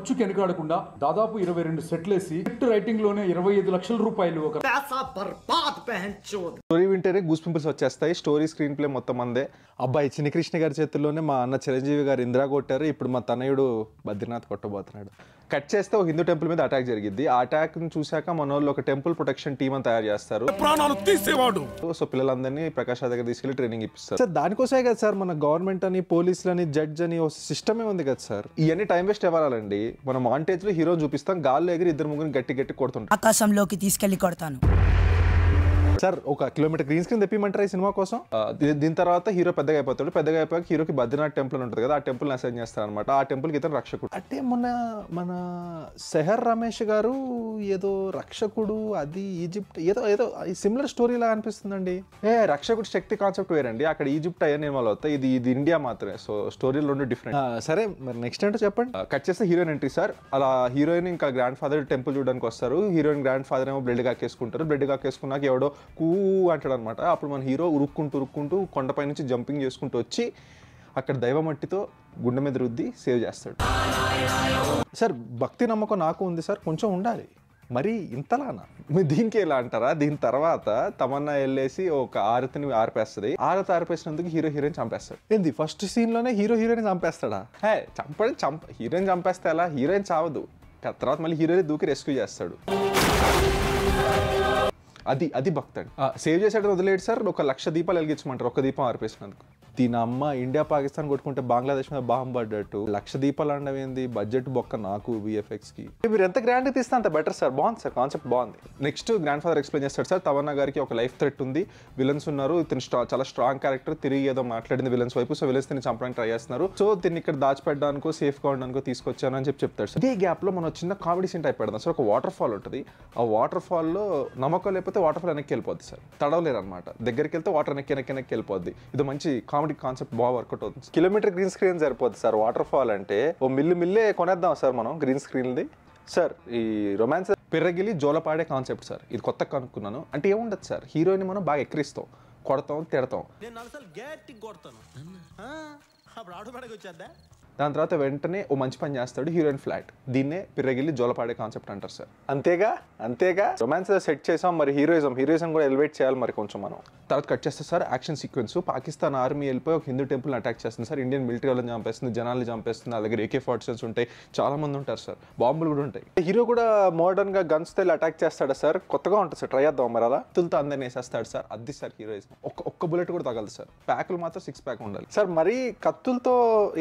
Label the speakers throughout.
Speaker 1: ఖర్చు కెనకాడకుండా దాదాపు ఇరవై రెండు సెట్లేసి స్క్రిప్ట్ రైటింగ్ లోనే ఇరవై ఐదు లక్షల రూపాయలు ఒక స్టోరీ వింటేనే గూస్ పింపుల్స్ వచ్చేస్తాయి స్టోరీ స్క్రీన్ ప్లే మొత్తం అందే అబ్బాయి చిన్నకృష్ణ గారి చేతుల్లోనే మా అన్న చిరంజీవి గారు ఇందిరా కొట్టారు ఇప్పుడు మా తనయుడు బద్రీనాథ్ కొట్టబోతున్నాడు కట్ చేస్తే ఒక హిందూ టెంపుల్ మీద అటాక్ జరిగింది ఆ అటాక్ ను చూశాక మన వాళ్ళు ఒక టెంపుల్ ప్రొటెక్షన్ టీమ్ అని తయారు చేస్తారు ప్రాణాలు తీసేవాడు సో పిల్లలందరినీ ప్రకాష్ దగ్గర తీసుకెళ్లి ట్రైనింగ్ ఇప్పిస్తారు సార్ దానికోసమే కదా సార్ మన గవర్నమెంట్ అని పోలీసులు అని జడ్జ్ అని ఒక సిస్టమే ఉంది కదా సార్ ఇవన్నీ టైం వేస్ట్ ఇవ్వాలండి మనం లో హీరో చూపిస్తాం గాల్లో ఎగిరి ఇద్దరు ముగ్గురు గట్టి గట్టి కొడుతుంటాం ఆకాశంలోకి తీసుకెళ్లి కొడతాను సార్ ఒక కిలోమీటర్ గ్రీన్ స్క్రీన్ తెప్పిమంటారా ఈ సినిమా కోసం దీని తర్వాత హీరో పెద్దగా అయిపోతాడు పెద్దగా అయిపోయాక హీరోకి బద్రీనాథ్ టెంపుల్ ఉంటుంది కదా ఆ టెంపుల్ చేస్తారు అనమాట ఆ టెంపుల్కి ఇతను రక్షకుడు అంటే మొన్న మన సెహర్ రమేష్ గారు ఏదో రక్షకుడు అది ఈజిప్ట్ ఏదో ఏదో సిమిలర్ స్టోరీలా అనిపిస్తుందండి ఏ రక్షకుడు శక్తి కాన్సెప్ట్ వేరండి అక్కడ ఈజిప్ట్ అయ్యే నేను అవుతాయి ఇది ఇది ఇండియా మాత్రమే సో స్టోరీలు రెండు డిఫరెంట్ సరే మరి నెక్స్ట్ ఏంటో చెప్పండి కట్ చేస్తే హీరోయిన్ ఎంట్రీ సార్ అలా హీరోయిన్ ఇంకా గ్రాండ్ ఫాదర్ టెంపుల్ చూడడానికి వస్తారు హీరోయిన్ గ్రాండ్ ఫాదర్ ఏమో బ్లడ్ కాకేసుకుంటారు బ్లడ్ కాకేసుకున్నాక ఎవడో కూ అంటాడు అనమాట అప్పుడు మన హీరో ఉరుక్కుంటూ ఉరుక్కుంటూ కొండపై నుంచి జంపింగ్ చేసుకుంటూ వచ్చి అక్కడ దైవమట్టితో గుండె మీద రుద్ది సేవ్ చేస్తాడు సార్ భక్తి నమ్మకం నాకు ఉంది సార్ కొంచెం ఉండాలి మరి ఇంతలానా మీరు దీనికి ఎలా అంటారా దీని తర్వాత తమన్నా వెళ్ళేసి ఒక ఆరతిని ఆర్పేస్తుంది ఆరతి ఆర్పేసినందుకు హీరో హీరోయిన్ చంపేస్తాడు ఏంది ఫస్ట్ సీన్లోనే హీరో హీరోయిన్ చంపేస్తాడా హే చంపడం చంప హీరోయిన్ చంపేస్తే ఎలా హీరోయిన్ చావదు తర్వాత మళ్ళీ హీరోయిన్ దూకి రెస్క్యూ చేస్తాడు అది అది భక్తడు సేవ్ చేసేటది వదిలేడు సార్ ఒక లక్ష దీపాలు వెలిగించమంటారు ఒక దీపం ఆర్పేసినందుకు దీని అమ్మ ఇండియా పాకిస్తాన్ కొట్టుకుంటే బంగ్లాదేశ్ మీద బాంబు పడ్డట్టు లక్ష దీపాలు అండవేంది బడ్జెట్ బొక్క నాకు విఎఫ్ఎక్స్ కి మీరు ఎంత గ్రాండ్ తీస్తే అంత బెటర్ సార్ బాగుంది సార్ కాన్సెప్ట్ బాగుంది నెక్స్ట్ గ్రాండ్ ఫాదర్ ఎక్స్ప్లెయిన్ చేస్తారు సార్ తవన్నా గారికి ఒక లైఫ్ థ్రెట్ ఉంది విలన్స్ ఉన్నారు ఇతను చాలా స్ట్రాంగ్ క్యారెక్టర్ తిరిగి ఏదో మాట్లాడింది విలన్స్ వైపు సో విలన్స్ తిని చంపడానికి ట్రై చేస్తున్నారు సో దీన్ని ఇక్కడ దాచిపెట్టడానికి సేఫ్ గా ఉండడానికి తీసుకొచ్చాను అని చెప్పి చెప్తాడు సార్ ఈ గ్యాప్ లో మనం చిన్న కామెడీ సీన్ టైప్ పెడదాం సార్ ఒక వాటర్ ఫాల్ ఉంటుంది ఆ వాటర్ ఫాల్ లో నమ్మకం లేకపోతే వాటర్ ఫాల్ వెనక్కి వెళ్ళిపోద్ది సార్ తడవలేరు అనమాట దగ్గరికి వెళ్తే వాటర్ వెనక్కి వెనక్కి వెళ్ళిపోద్ది ఇది మంచి కామెడీ కాన్సెప్ట్ బాగా వర్కౌట్ అవుతుంది కిలోమీటర్ గ్రీన్ స్క్రీన్ సరిపోద్ది సార్ వాటర్ ఫాల్ అంటే ఓ మిల్లు మిల్లే కొనేద్దాం సార్ మనం గ్రీన్ స్క్రీన్ది సార్ ఈ రొమాన్స్ పిర్రగిలి జోలపాడే కాన్సెప్ట్ సార్ ఇది కొత్త కనుక్కున్నాను అంటే ఏముండదు సార్ హీరోయిన్ మనం బాగా ఎక్కిరిస్తాం కొడతాం తిడతాం అప్పుడు దాని తర్వాత వెంటనే ఓ మంచి పని చేస్తాడు హీరోయిన్ ఫ్లాట్ దీన్నే పిర్రగిల్లి జోలపాడే కాన్సెప్ట్ అంటారు సార్ అంతేగా అంతేగా రొమాన్స్ సెట్ చేసాం మరి హీరోయిజం హీరోయిజం కూడా ఎలివేట్ చేయాలి మరి కొంచెం మనం తర్వాత కట్ చేస్తే sir action sequence Pakistan army వెళ్ళిపోయి ఒక హిందూ టెంపుల్ అటాక్ చేస్తుంది సార్ ఇండియన్ మిలిటరీ వాళ్ళని చంపేస్తుంది జనాలు చంపేస్తుంది నా దగ్గర ఏకే ఫార్టీసన్స్ ఉంటాయి చాలా మంది ఉంటారు సార్ బాంబులు కూడా ఉంటాయి హీరో కూడా మోడర్న్ గా గన్స్ తో అటాక్ చేస్తాడా సార్ కొత్తగా ఉంటుంది సార్ ట్రై చేద్దాం మరి అలా తులతో అందరిని వేసేస్తాడు సార్ అది సార్ హీరోయిజం ఒక్క ఒక్క బుల్లెట్ కూడా తగలదు సార్ ప్యాక్లు మాత్రం సిక్స్ ప్యాక్ ఉండాలి సార్ మరి కత్తులతో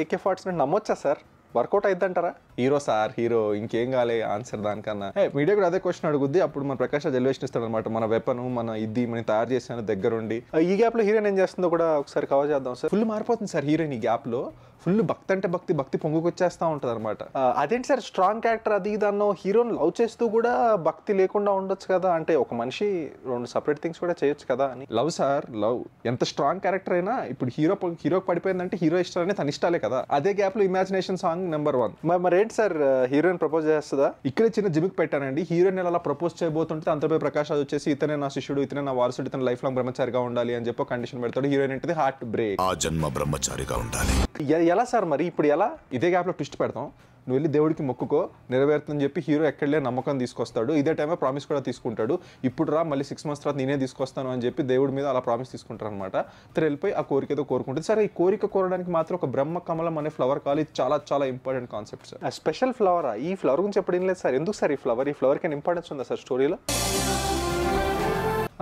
Speaker 1: AK forties Mucho hacer. Work out అవుతుందంటారా హీరో సార్ హీరో ఇంకేం కాలే ఆన్సర్ దానికన్నా మీడియా కూడా అదే క్వశ్చన్ అడుగుద్ది అప్పుడు మన ప్రకాశ జల్వేషన్ ఇస్తాడు అనమాట మన వెపను మన ఇది మనం తయారు చేశాను దగ్గరుండి ఈ గ్యాప్ లో హీరోయిన్ ఏం చేస్తుందో కూడా ఒకసారి కవర్ చేద్దాం సార్ ఫుల్ మారిపోతుంది సార్ హీరోయిన్ ఈ గ్యాప్ లో ఫుల్ భక్తి అంటే భక్తి భక్తి పొంగుకొచ్చేస్తా ఉంటది అనమాట అదేంటి సార్ స్ట్రాంగ్ క్యారెక్టర్ అది దాన్ని హీరోని లవ్ చేస్తూ కూడా భక్తి లేకుండా ఉండొచ్చు కదా అంటే ఒక మనిషి రెండు సపరేట్ థింగ్స్ కూడా చేయొచ్చు కదా అని లవ్ సార్ లవ్ ఎంత స్ట్రాంగ్ క్యారెక్టర్ అయినా ఇప్పుడు హీరో హీరోకి పడిపోయిందంటే హీరో ఇష్టాలనే తన ఇష్టాలే కదా అదే గ్యాప్ లో imagination song song number one మరి ఏంటి సార్ హీరోయిన్ ప్రపోజ్ చేస్తుందా ఇక్కడ చిన్న జిమ్కి పెట్టానండి హీరోయిన్ అలా ప్రపోజ్ చేయబోతుంటే అంతపై ప్రకాశ్ అది వచ్చేసి ఇతనే నా శిష్యుడు ఇతనే నా వారసుడు ఇతను లైఫ్ లాంగ్ బ్రహ్మచారిగా ఉండాలి అని చెప్పి కండిషన్ పెడతాడు హీరోయిన్ ఏంటిది హార్ట్ బ్రేక్ ఆ జన్మ బ్రహ్మచారిగా ఉండాలి ఎలా సార్ మరి ఇప్పుడు ఎలా ఇదే గ్యాప్ లో ట్విస్ట్ పెడతాం నువ్వు వెళ్ళి దేవుడికి మొక్కుకో నెరవేరుతుందని చెప్పి హీరో ఎక్కడలే నమ్మకం తీసుకొస్తాడు ఇదే టైమే ప్రామిస్ కూడా తీసుకుంటాడు ఇప్పుడు రా మళ్ళీ సిక్స్ మంత్స్ తర్వాత నేనే తీసుకొస్తాను అని చెప్పి దేవుడి మీద అలా ప్రామిస్ తీసుకుంటారు అనమాట తర్వాత వెళ్ళిపోయి ఆ కోరిక ఏదో కోరుకుంటుంది సరే ఈ కోరిక కోరడానికి మాత్రం ఒక బ్రహ్మ కమలం అనే ఫ్లవర్ కావాలి చాలా చాలా important concept sir special flower ఈ ఫ్లవర్ గురించి ఎప్పుడు ఏం లేదు సార్ ఎందుకు సార్ ఈ ఫ్లవర్ ఈ ఫ్లవర్ ఫ్లవర్కి ఇంపార్టెన్స్ ఉందా సార్ స్టోరీలో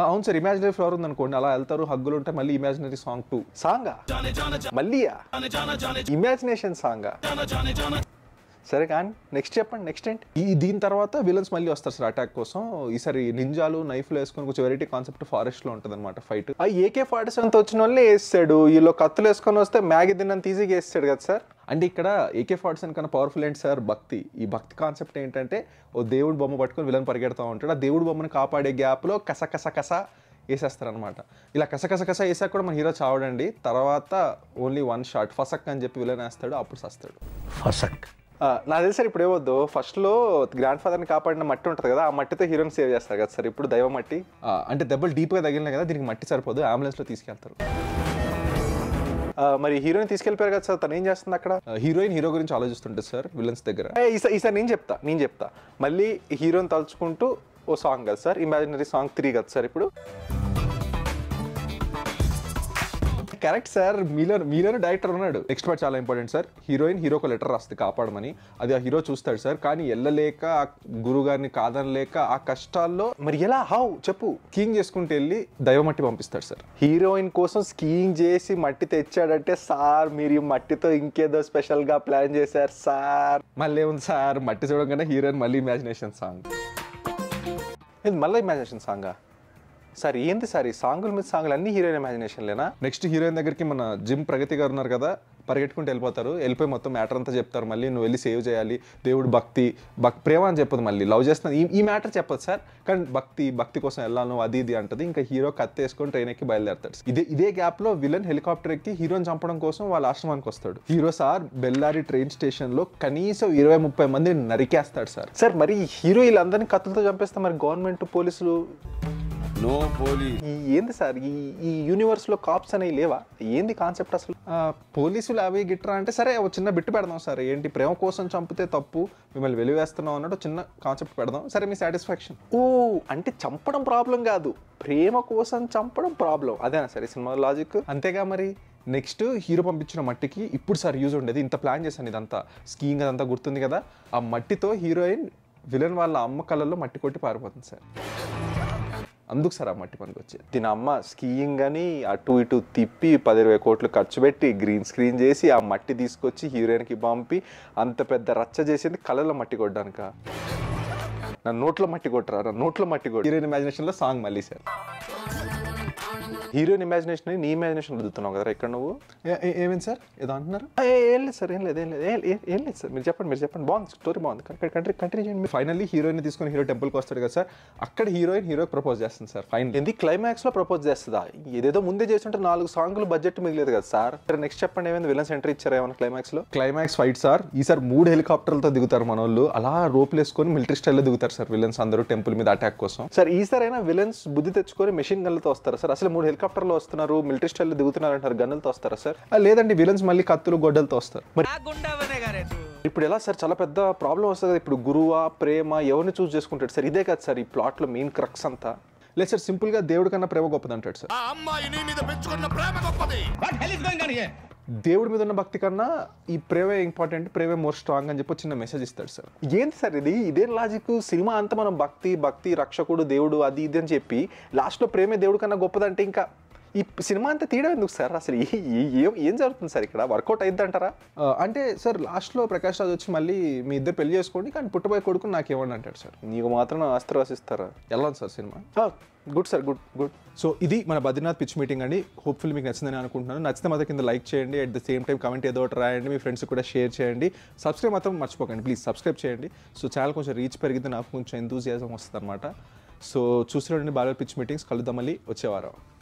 Speaker 1: అవును సార్ ఇమాజినరీ ఫ్లవర్ ఉంది అనుకోండి అలా వెళ్తారు హగ్గులు ఉంటే మళ్ళీ ఇమాజినరీ సాంగ్ టూ సాంగా మళ్ళీ ఇమాజినేషన్ సాంగా సరే కానీ నెక్స్ట్ చెప్పండి నెక్స్ట్ ఏంటి ఈ దీని తర్వాత విలన్స్ మళ్ళీ వస్తారు సార్ అటాక్ కోసం ఈసారి నింజాలు నైఫ్లు వేసుకొని కొంచెం వెరైటీ కాన్సెప్ట్ ఫారెస్ట్లో ఉంటుంది అనమాట ఫైట్ ఆ ఏకే ఫార్టీ తో వచ్చిన వాళ్ళే వేస్తాడు వీళ్ళు కత్తులు వేసుకొని వస్తే మ్యాగీ తిన్నంత ఈజీగా వేస్తాడు కదా సార్ అంటే ఇక్కడ ఏకే ఫార్టీ సెవెన్ కన్నా పవర్ఫుల్ ఏంటి సార్ భక్తి ఈ భక్తి కాన్సెప్ట్ ఏంటంటే ఓ దేవుడు బొమ్మ పట్టుకొని విలన్ పరిగెడుతూ ఉంటాడు ఆ దేవుడు బొమ్మను కాపాడే గ్యాప్లో కస కస కస వేసేస్తారనమాట ఇలా కసకస కస వేసాక కూడా మన హీరో చావడండి తర్వాత ఓన్లీ వన్ షాట్ ఫసక్ అని చెప్పి విలన్ వేస్తాడు అప్పుడు సస్తాడు ఫసక్ నాకు సార్ ఇప్పుడు ఏమొద్దు ఫస్ట్లో గ్రాండ్ ఫాదర్ని కాపాడిన మట్టి ఉంటుంది కదా ఆ మట్టితో హీరోని సేవ్ చేస్తారు కదా సార్ ఇప్పుడు దైవ మట్టి అంటే దెబ్బలు డీప్గా తగిలినాయి కదా దీనికి మట్టి సరిపోదు అంబులెన్స్లో తీసుకెళ్తారు మరి హీరోయిన్ తీసుకెళ్ళిపోయారు కదా సార్ తను ఏం చేస్తుంది అక్కడ హీరోయిన్ హీరో గురించి ఆలోచిస్తుంటుంది సార్ విలన్స్ దగ్గర ఈసారి నేను చెప్తా నేను చెప్తా మళ్ళీ హీరోని తలుచుకుంటూ ఓ సాంగ్ కదా సార్ ఇమాజినరీ సాంగ్ త్రీ కదా సార్ ఇప్పుడు కరెక్ట్ సార్ మీలో మీలోనే డైరెక్టర్ ఉన్నాడు నెక్స్ట్ పార్ట్ చాలా ఇంపార్టెంట్ సార్ హీరోయిన్ హీరోకి లెటర్ రాస్తుంది కాపాడమని అది ఆ హీరో చూస్తాడు సార్ కానీ వెళ్ళలేక ఆ గురువు గారిని కాదనలేక ఆ కష్టాల్లో మరి ఎలా హౌ చెప్పు స్కీయింగ్ చేసుకుంటే వెళ్ళి దైవమట్టి పంపిస్తాడు సార్ హీరోయిన్ కోసం స్కీయింగ్ చేసి మట్టి తెచ్చాడంటే సార్ మీరు మట్టితో ఇంకేదో స్పెషల్గా ప్లాన్ చేశారు సార్ మళ్ళీ ఏముంది సార్ మట్టి చూడగానే హీరోయిన్ మళ్ళీ ఇమాజినేషన్ సాంగ్ ఇది మళ్ళీ ఇమాజినేషన్ సాంగా సార్ ఏంది సార్ ఈ సాంగుల మీద సాంగులు అన్ని హీరోయిన్ లేనా నెక్స్ట్ హీరోయిన్ దగ్గరికి మన జిమ్ ప్రగతి గారు ఉన్నారు కదా పరిగెట్టుకుంటూ వెళ్ళిపోతారు వెళ్ళిపోయి మొత్తం మ్యాటర్ అంతా చెప్తారు మళ్ళీ నువ్వు వెళ్ళి సేవ్ చేయాలి దేవుడు భక్తి భక్ ప్రేమ అని చెప్పదు మళ్ళీ లవ్ చేస్తుంది ఈ ఈ మ్యాటర్ చెప్పదు సార్ కానీ భక్తి భక్తి కోసం వెళ్ళాను అది ఇది అంటది ఇంకా హీరో కత్తి వేసుకొని ట్రైన్ ఎక్కి బయలుదేరతాడు ఇదే ఇదే గ్యాప్లో విలన్ హెలికాప్టర్ ఎక్కి హీరోని చంపడం కోసం వాళ్ళ ఆశ్రమానికి వస్తాడు హీరో సార్ బెల్లారి ట్రైన్ స్టేషన్లో కనీసం ఇరవై ముప్పై మంది నరికేస్తాడు సార్ సార్ మరి హీరో వీళ్ళందరినీ కత్తులతో చంపేస్తే మరి గవర్నమెంట్ పోలీసులు నో పోలీస్ ఏంది సార్ ఈ ఈ యూనివర్స్లో కాప్స్ అనేవి లేవా ఏంది కాన్సెప్ట్ అసలు పోలీసులు అవి గిట్రా అంటే సరే ఒక చిన్న బిట్టు పెడదాం సార్ ఏంటి ప్రేమ కోసం చంపితే తప్పు మిమ్మల్ని వెలివేస్తున్నాం అన్నట్టు చిన్న కాన్సెప్ట్ పెడదాం సరే మీ సాటిస్ఫాక్షన్ ఓ అంటే చంపడం ప్రాబ్లం కాదు ప్రేమ కోసం చంపడం ప్రాబ్లం అదేనా సరే సినిమా లాజిక్ అంతేగా మరి నెక్స్ట్ హీరో పంపించిన మట్టికి ఇప్పుడు సార్ యూజ్ ఉండేది ఇంత ప్లాన్ చేశాను ఇదంతా స్కీయింగ్ అదంతా గుర్తుంది కదా ఆ మట్టితో హీరోయిన్ విలన్ వాళ్ళ అమ్మ కళ్ళల్లో మట్టి కొట్టి పారిపోతుంది సార్ అందుకు సార్ ఆ మట్టి పనికి వచ్చేది దీని అమ్మ స్కీయింగ్ అని అటు ఇటు తిప్పి పది ఇరవై కోట్లు ఖర్చు పెట్టి గ్రీన్ స్క్రీన్ చేసి ఆ మట్టి తీసుకొచ్చి హీరోయిన్కి పంపి అంత పెద్ద రచ్చ చేసింది కళల మట్టి కొట్టడానిక నా నోట్లో మట్టి కొట్టరా నా నోట్లో మట్టి కొట్టి హీరోయిన్ ఇమాజినేషన్లో సాంగ్ మళ్ళీ సార్ హీరోయిన్ ఇమాజినేషన్ నీ ఇమాజినేషన్ వదుతున్నావు కదా ఇక్కడ నువ్వు ఏమేంటి సార్ ఏదో అంటున్నారు ఏం లేదు సార్ ఏం లేదు ఏం లేదు ఏం లేదు సార్ మీరు చెప్పండి మీరు చెప్పండి బాగుంది స్టోరీ బాగుంది కంట్రీ కంటిన్యూ చేయండి ఫైనల్లీ హీరోయిన్ తీసుకుని హీరో టెంపుల్కి వస్తాడు కదా సార్ అక్కడ హీరోయిన్ హీరోకి ప్రపోజ్ చేస్తుంది సార్ ఫైన్ ఫైనల్ క్లైమాక్స్ లో ప్రపోజ్ చేస్తుందా ఏదేదో ముందే చేస్తుంటే నాలుగు సాంగ్లు బడ్జెట్ మిగిలేదు కదా సార్ నెక్స్ట్ చెప్పండి ఏమైంది విలన్స్ సెంటర్ ఇచ్చారు ఏమైనా క్లైమాక్స్ లో క్లైమాక్స్ ఫైట్ సార్ ఈ సార్ మూడు హెలికాప్టర్లతో దిగుతారు మన వాళ్ళు అలా రోప్లు వేసుకొని మిలిటరీ లో దిగుతారు సార్ విలన్స్ అందరూ టెంపుల్ మీద అటాక్ కోసం సార్ ఈ సార్ అయినా విలన్స్ బుద్ధి తెచ్చుకొని మెషిన్ గన్లతో వస్తారు సార్ అసలు మూడు హెలికాప్టర్లో వస్తున్నారు మిలిటరీ స్టైల్ లో దిగుతున్నారు అంటారు గన్నులతో వస్తారా సార్ లేదండి విలన్స్ మళ్ళీ కత్తులు గొడ్డలతో వస్తారు ఇప్పుడు ఎలా సార్ చాలా పెద్ద ప్రాబ్లం వస్తుంది ఇప్పుడు గురువా ప్రేమ ఎవరిని చూస్ చేసుకుంటాడు సార్ ఇదే కదా సార్ ఈ ప్లాట్లో మెయిన్ క్రక్స్ అంతా లేదు సార్ సింపుల్ గా దేవుడి కన్నా ప్రేమ గొప్పది అంటాడు సార్ దేవుడి మీద ఉన్న భక్తి కన్నా ఈ ప్రేవే ఇంపార్టెంట్ ప్రేవే మోర్ స్ట్రాంగ్ అని చెప్పి చిన్న మెసేజ్ ఇస్తాడు సార్ ఏంటి సార్ ఇది ఇదే లాజిక్ సినిమా అంతా మనం భక్తి భక్తి రక్షకుడు దేవుడు అది ఇది అని చెప్పి లాస్ట్లో ప్రేమే దేవుడు కన్నా గొప్పదంటే ఇంకా ఈ సినిమా అంతా తీయడం ఎందుకు సార్ అసలు ఏం ఏం జరుగుతుంది సార్ ఇక్కడ వర్కౌట్ అయిందంటారా అంటే సార్ లాస్ట్లో ప్రకాష్ రాజ్ వచ్చి మళ్ళీ మీ ఇద్దరు పెళ్లి చేసుకోండి కానీ పుట్టబోయే కొడుకు నాకు ఇవ్వండి అంటాడు సార్ నీకు మాత్రం ఆస్తి వెళ్ళాలి sir cinema good sir good good so ఇది మన బద్రీనాథ్ పిచ్ మీటింగ్ అండి హోప్ఫుల్ మీకు నచ్చిందని అనుకుంటున్నాను నచ్చితే మాత్రం కింద లైక్ చేయండి at the same time comment ఏదో ఒకటి రాయండి మీ ఫ్రెండ్స్ కూడా షేర్ చేయండి సబ్స్క్రైబ్ మాత్రం మర్చిపోకండి ప్లీజ్ సబ్స్క్రైబ్ చేయండి సో ఛానల్ కొంచెం రీచ్ పెరిగితే నాకు కొంచెం ఎంతూజియాజం వస్తుంది అనమాట సో చూసి బాగా పిచ్ మీటింగ్స్ కలుద్దాం మళ్ళీ వచ్చేవారం